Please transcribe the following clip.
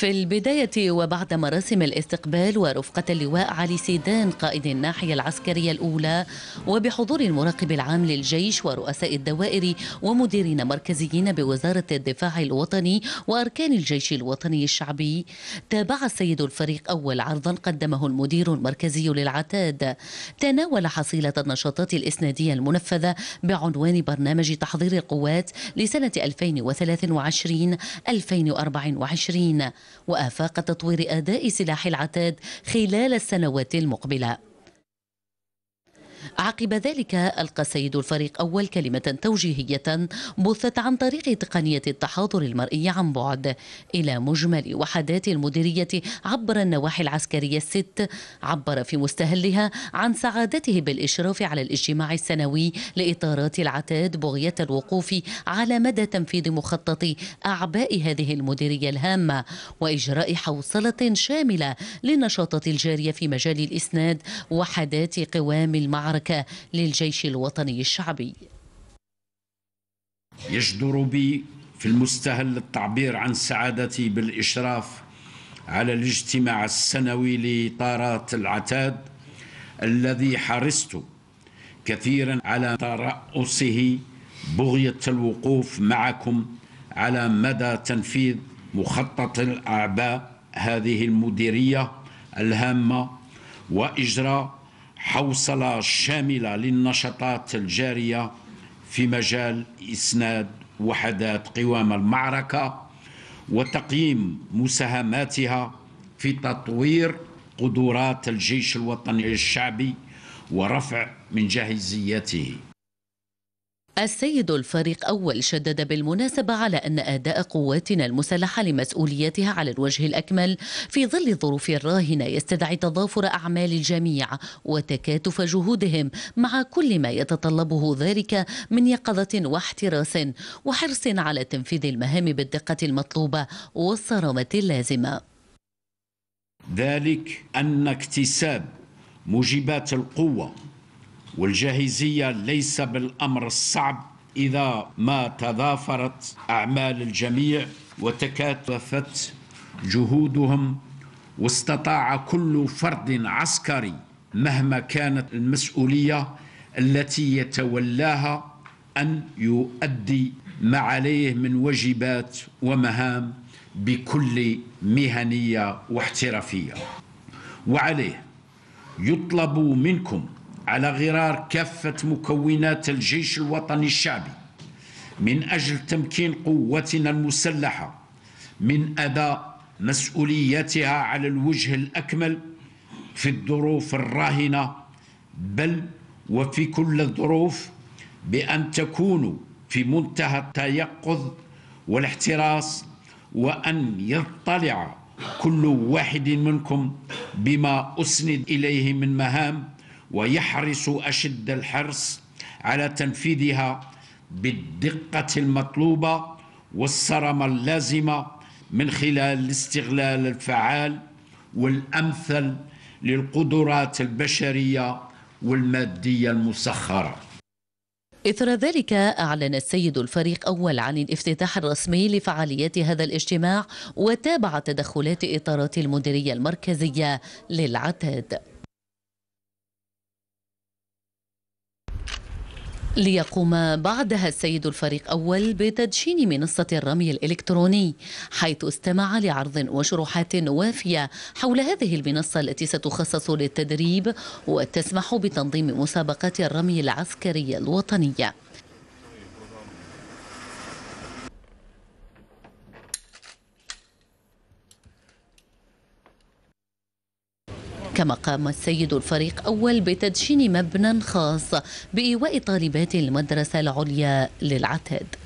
في البداية وبعد مراسم الاستقبال ورفقة اللواء علي سيدان قائد الناحية العسكرية الأولى وبحضور المراقب العام للجيش ورؤساء الدوائر ومديرين مركزيين بوزارة الدفاع الوطني وأركان الجيش الوطني الشعبي تابع السيد الفريق أول عرضا قدمه المدير المركزي للعتاد تناول حصيلة النشاطات الإسنادية المنفذة بعنوان برنامج تحضير القوات لسنة 2023 2024 وآفاق تطوير أداء سلاح العتاد خلال السنوات المقبله عقب ذلك ألقى سيد الفريق أول كلمة توجيهية بثت عن طريق تقنية التحاضر المرئي عن بعد إلى مجمل وحدات المديرية عبر النواحي العسكرية الست عبر في مستهلها عن سعادته بالإشراف على الاجتماع السنوي لإطارات العتاد بغية الوقوف على مدى تنفيذ مخطط أعباء هذه المديرية الهامة وإجراء حوصلة شاملة للنشاطات الجارية في مجال الإسناد وحدات قوام المعركة للجيش الوطني الشعبي يجدر بي في المستهل التعبير عن سعادتي بالإشراف على الاجتماع السنوي لطارات العتاد الذي حرصت كثيرا على ترأسه بغية الوقوف معكم على مدى تنفيذ مخطط الأعباء هذه المديرية الهامة وإجراء حوصله شامله للنشاطات الجاريه في مجال اسناد وحدات قوام المعركه وتقييم مساهماتها في تطوير قدرات الجيش الوطني الشعبي ورفع من جاهزيته السيد الفريق أول شدد بالمناسبة على أن أداء قواتنا المسلحة لمسؤوليتها على الوجه الأكمل في ظل الظروف الراهنة يستدعي تضافر أعمال الجميع وتكاتف جهودهم مع كل ما يتطلبه ذلك من يقظة واحتراس وحرص على تنفيذ المهام بالدقة المطلوبة والصرامة اللازمة ذلك أن اكتساب موجبات القوة والجاهزية ليس بالأمر الصعب إذا ما تضافرت أعمال الجميع وتكاتفت جهودهم واستطاع كل فرد عسكري مهما كانت المسؤولية التي يتولاها أن يؤدي ما عليه من واجبات ومهام بكل مهنية واحترافية وعليه يطلب منكم على غرار كافة مكونات الجيش الوطني الشعبي من أجل تمكين قوتنا المسلحة من أداء مسؤوليتها على الوجه الأكمل في الظروف الراهنة بل وفي كل الظروف بأن تكونوا في منتهى التيقظ والاحتراس وأن يطلع كل واحد منكم بما أسند إليه من مهام ويحرص أشد الحرص على تنفيذها بالدقة المطلوبة والصرمة اللازمة من خلال الاستغلال الفعال والأمثل للقدرات البشرية والمادية المسخرة إثر ذلك أعلن السيد الفريق أول عن الافتتاح الرسمي لفعاليات هذا الاجتماع وتابع تدخلات إطارات المديرية المركزية للعتاد ليقوم بعدها السيد الفريق أول بتدشين منصة الرمي الإلكتروني حيث استمع لعرض وشروحات وافية حول هذه المنصة التي ستخصص للتدريب وتسمح بتنظيم مسابقات الرمي العسكري الوطنية كما قام السيد الفريق أول بتدشين مبنى خاص بإيواء طالبات المدرسة العليا للعتاد